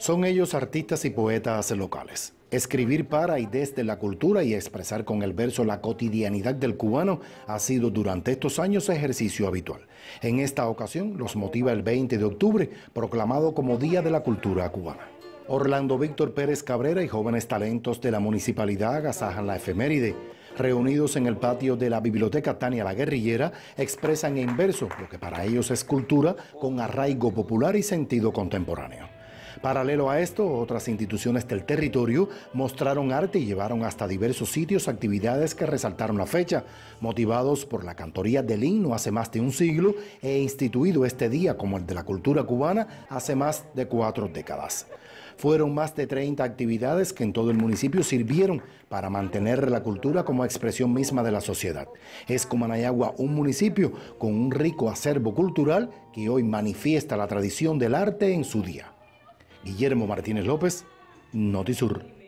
Son ellos artistas y poetas locales. Escribir para y desde la cultura y expresar con el verso la cotidianidad del cubano ha sido durante estos años ejercicio habitual. En esta ocasión los motiva el 20 de octubre, proclamado como Día de la Cultura Cubana. Orlando Víctor Pérez Cabrera y jóvenes talentos de la municipalidad agasajan la efeméride. Reunidos en el patio de la Biblioteca Tania la Guerrillera, expresan en verso lo que para ellos es cultura con arraigo popular y sentido contemporáneo. Paralelo a esto, otras instituciones del territorio mostraron arte y llevaron hasta diversos sitios actividades que resaltaron la fecha, motivados por la cantoría del himno hace más de un siglo e instituido este día como el de la cultura cubana hace más de cuatro décadas. Fueron más de 30 actividades que en todo el municipio sirvieron para mantener la cultura como expresión misma de la sociedad. Es Cumanayagua un municipio con un rico acervo cultural que hoy manifiesta la tradición del arte en su día. Guillermo Martínez López, Notisur.